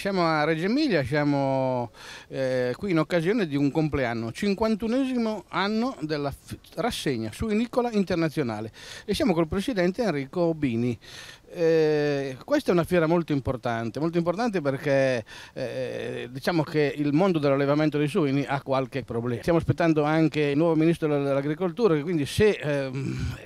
Siamo a Reggio Emilia, siamo eh, qui in occasione di un compleanno, 51 anno della rassegna su Nicola Internazionale e siamo col presidente Enrico Bini. Eh, questa è una fiera molto importante, molto importante perché eh, diciamo che il mondo dell'allevamento dei suini ha qualche problema. Stiamo aspettando anche il nuovo ministro dell'agricoltura, che quindi se eh,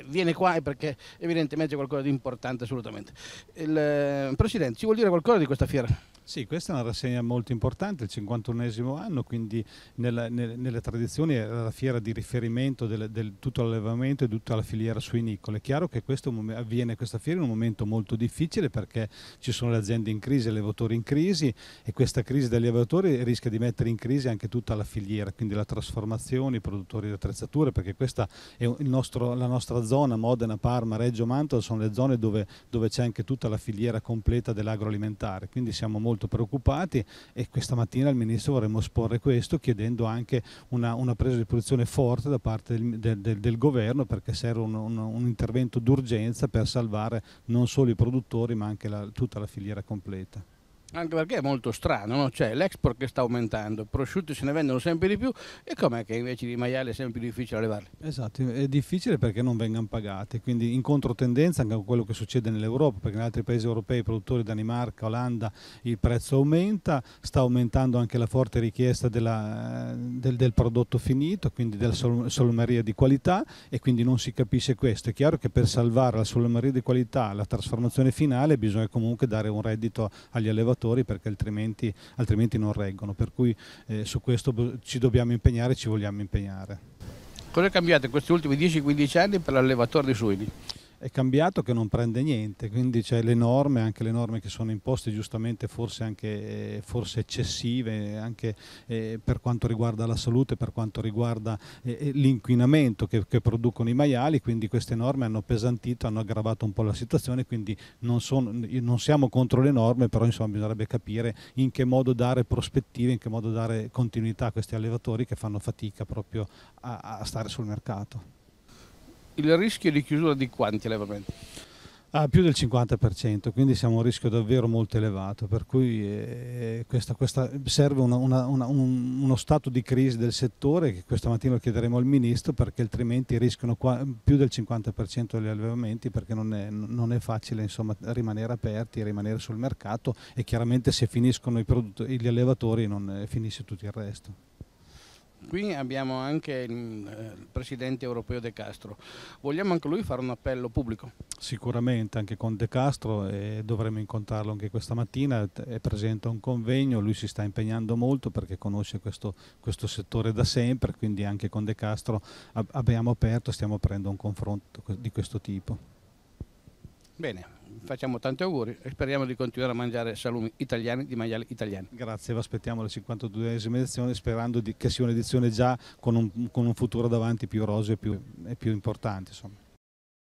viene qua è perché evidentemente c'è qualcosa di importante assolutamente. Il, eh, Presidente, ci vuol dire qualcosa di questa fiera? Sì, questa è una rassegna molto importante, il 51 anno, quindi nella, nelle, nelle, tradizioni è la fiera di riferimento del, del tutto l'allevamento e tutta la filiera suinicola. È chiaro che questo avviene questa fiera in un momento molto molto difficile perché ci sono le aziende in crisi, gli allevatori in crisi e questa crisi degli allevatori rischia di mettere in crisi anche tutta la filiera, quindi la trasformazione, i produttori di attrezzature, perché questa è il nostro, la nostra zona, Modena, Parma, Reggio, Mantova, sono le zone dove, dove c'è anche tutta la filiera completa dell'agroalimentare, quindi siamo molto preoccupati e questa mattina al Ministro vorremmo esporre questo chiedendo anche una, una presa di posizione forte da parte del, del, del governo perché serve un, un, un intervento d'urgenza per salvare non solo solo i produttori ma anche la, tutta la filiera completa. Anche perché è molto strano, no? cioè l'export che sta aumentando, i prosciutti se ne vendono sempre di più e com'è che invece di maiale è sempre più difficile allevarli? Esatto, è difficile perché non vengano pagati, quindi in controtendenza anche con quello che succede nell'Europa, perché in altri paesi europei, i produttori Danimarca, Olanda, il prezzo aumenta, sta aumentando anche la forte richiesta della, del, del, prodotto finito, quindi della solumeria di qualità e quindi non si capisce questo. È chiaro che per salvare la solumeria di qualità, la trasformazione finale, bisogna comunque dare un reddito agli allevatori settori perché altrimenti, altrimenti non reggono, per cui eh, su questo ci dobbiamo impegnare e ci vogliamo impegnare. Cosa è cambiato in questi ultimi 10-15 anni per l'allevatore di suini? è cambiato che non prende niente, quindi c'è le norme, anche le norme che sono imposte giustamente forse, anche, eh, forse eccessive anche eh, per quanto riguarda la salute, per quanto riguarda eh, eh, l'inquinamento che, che, producono i maiali, quindi queste norme hanno pesantito, hanno aggravato un po' la situazione, quindi non, sono, non siamo contro le norme, però insomma bisognerebbe capire in che modo dare prospettive, in che modo dare continuità a questi allevatori che fanno fatica proprio a, a stare sul mercato il rischio di chiusura di quanti allevamenti? Ah, più del 50%, quindi siamo a un rischio davvero molto elevato, per cui eh, eh, questa, questa serve una, una, una, un, uno stato di crisi del settore che questa mattina lo chiederemo al Ministro perché altrimenti rischiano qua, più del 50% degli allevamenti perché non è, non è facile insomma, rimanere aperti, rimanere sul mercato e chiaramente se finiscono gli allevatori non eh, finisce tutto il resto. Qui abbiamo anche il, mm, eh, il presidente europeo De Castro. Vogliamo anche lui fare un appello pubblico? Sicuramente, anche con De Castro eh, dovremo incontrarlo anche questa mattina, è presente a un convegno, lui si sta impegnando molto perché conosce questo, questo settore da sempre, quindi anche con De Castro abbiamo aperto, stiamo aprendo un confronto di questo tipo. Bene, facciamo tanti auguri e speriamo di continuare a mangiare salumi italiani di maiali italiani. Grazie, vi aspettiamo la 52esima edizione sperando che sia un'edizione già con un, con un, futuro davanti più roseo e più, e più importante. Insomma.